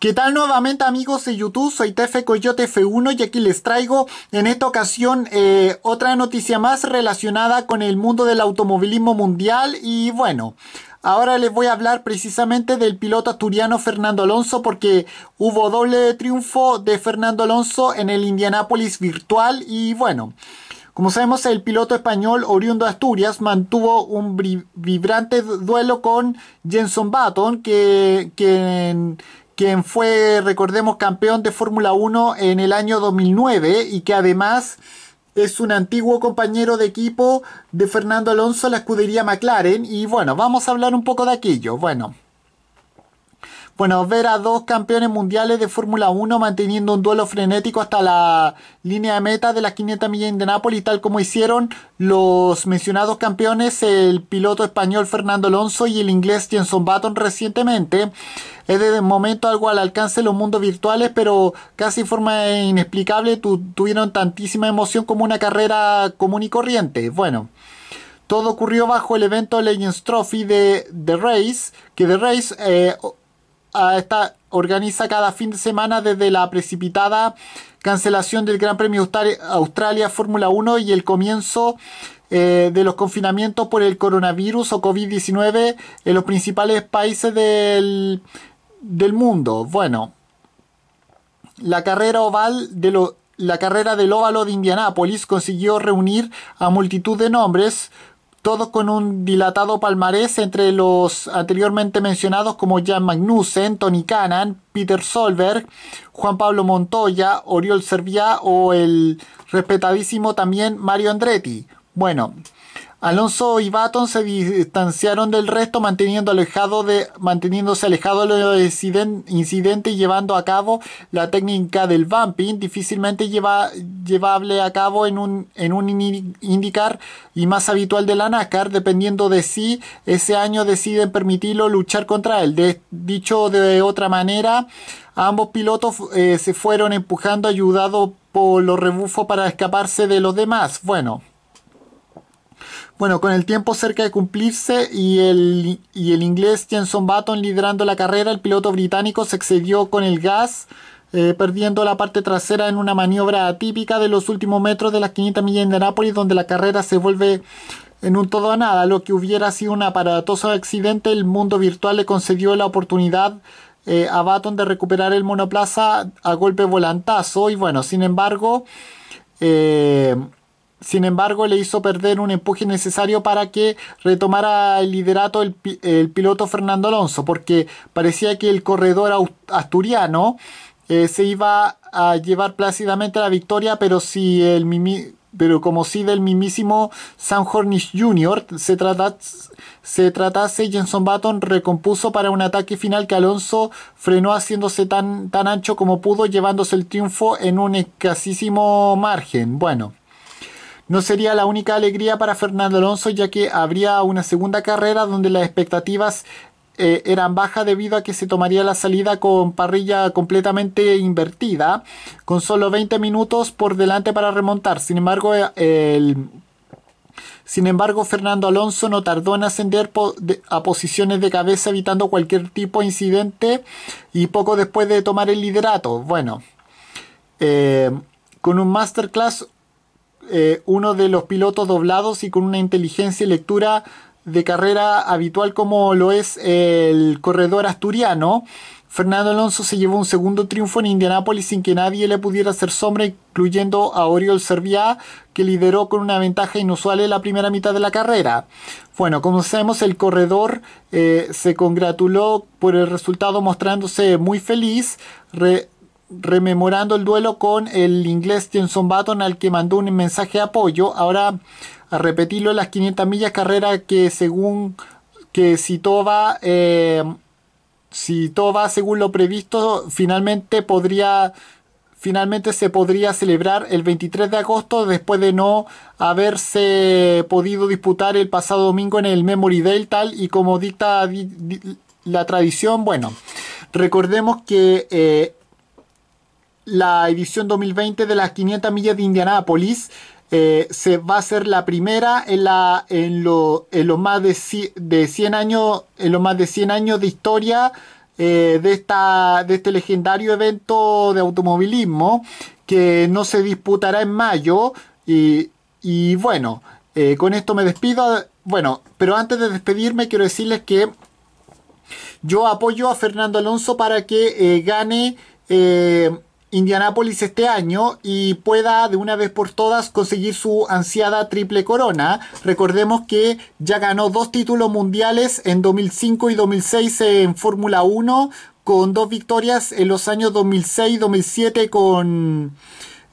¿Qué tal nuevamente amigos de YouTube? Soy TF Coyote F1 y aquí les traigo en esta ocasión eh, otra noticia más relacionada con el mundo del automovilismo mundial y bueno... Ahora les voy a hablar precisamente del piloto asturiano Fernando Alonso porque hubo doble triunfo de Fernando Alonso en el Indianapolis virtual y bueno, como sabemos, el piloto español oriundo de Asturias mantuvo un vibrante duelo con Jenson Button, que, que quien fue, recordemos, campeón de Fórmula 1 en el año 2009 y que además es un antiguo compañero de equipo de Fernando Alonso, la escudería McLaren. Y bueno, vamos a hablar un poco de aquello. Bueno, bueno, ver a dos campeones mundiales de Fórmula 1 manteniendo un duelo frenético hasta la línea de meta de las 500 millas de Nápoles, tal como hicieron los mencionados campeones, el piloto español Fernando Alonso y el inglés Jenson Button recientemente. Es desde momento algo al alcance de los mundos virtuales, pero casi de forma inexplicable tuvieron tantísima emoción como una carrera común y corriente. Bueno. Todo ocurrió bajo el evento Legends Trophy de The Race, que The Race eh, esta organiza cada fin de semana desde la precipitada cancelación del Gran Premio Australia Fórmula 1 y el comienzo eh, de los confinamientos por el coronavirus o COVID-19 en los principales países del, mundo. Bueno, la carrera oval de la carrera del óvalo de Indianápolis consiguió reunir a multitud de nombres todos con un dilatado palmarés entre los anteriormente mencionados como Jan Magnussen, Tony Cannon, Peter Solberg, Juan Pablo Montoya, Oriol Serviá o el respetadísimo también Mario Andretti. Bueno, Alonso y Baton se distanciaron del resto manteniendo alejado de, manteniéndose alejado del incidente y llevando a cabo la técnica del bumping, difícilmente llevable a cabo en un, en un indicar y más habitual de la NASCAR, dependiendo de si ese año deciden permitirlo luchar contra él. dicho de otra manera, ambos pilotos eh, se fueron empujando ayudado por los rebufos para escaparse de los demás. Bueno. Bueno, con el tiempo cerca de cumplirse y el, el inglés Jenson Button liderando la carrera, el piloto británico se excedió con el gas. Eh, perdiendo la parte trasera en una maniobra atípica de los últimos metros de las 500 millas de Nápoles, donde la carrera se vuelve en un todo a nada. Lo que hubiera sido un aparatoso accidente, el mundo virtual le concedió la oportunidad eh, a Button de recuperar el monoplaza a golpe volantazo. Y bueno, sin embargo, eh, sin embargo, le hizo perder un empuje necesario para que retomara el liderato el, piloto Fernando Alonso, porque parecía que el corredor asturiano eh, se iba a llevar plácidamente la victoria, pero si el pero como si del mismísimo Sam Hornish Jr. se, tratase, se tratase, Jenson Button recompuso para un ataque final que Alonso frenó haciéndose tan, tan ancho como pudo, llevándose el triunfo en un escasísimo margen. Bueno, no sería la única alegría para Fernando Alonso ya que habría una segunda carrera donde las expectativas eh, eran bajas debido a que se tomaría la salida con parrilla completamente invertida, con solo 20 minutos por delante para remontar. Sin embargo, eh, Sin embargo, Fernando Alonso no tardó en ascender a posiciones de cabeza evitando cualquier tipo de incidente y poco después de tomar el liderato. Bueno, eh, con un masterclass eh, uno de los pilotos doblados y con una inteligencia y lectura de carrera habitual como lo es el corredor asturiano. Fernando Alonso se llevó un segundo triunfo en Indianápolis sin que nadie le pudiera hacer sombra, incluyendo a Oriol Serviá, que lideró con una ventaja inusual en la primera mitad de la carrera. Bueno, como sabemos, el corredor eh, se congratuló por el resultado mostrándose muy feliz rememorando el duelo con el inglés Jenson Button al que mandó un mensaje de apoyo. Ahora a repetirlo las 500 millas carrera que según que todo va, eh, si todo va según lo previsto, finalmente podría finalmente se podría celebrar el 23 de agosto después de no haberse podido disputar el pasado domingo en el Memory Day tal y como dicta la tradición. Bueno, recordemos que eh, la edición 2020 de las 500 millas de Indianápolis. Eh, se va a ser la primera en, la, en, lo, más de, de 100 años, en los más de 100 años de historia eh, de, esta, de este legendario evento de automovilismo que no se disputará en mayo. Y, bueno, eh, con esto me despido. Bueno, pero antes de despedirme quiero decirles que yo apoyo a Fernando Alonso para que gane. Indianápolis este año y pueda de una vez por todas conseguir su ansiada triple corona. Recordemos que ya ganó dos títulos mundiales en 2005 y 2006 en Fórmula 1, con dos victorias en los años 2006 y 2007 con...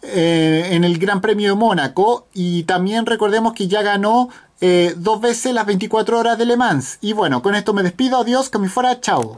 Eh, en el Gran Premio de Mónaco y también recordemos que ya ganó eh, dos veces las 24 horas de Le Mans y bueno con esto me despido adiós que me fuera chao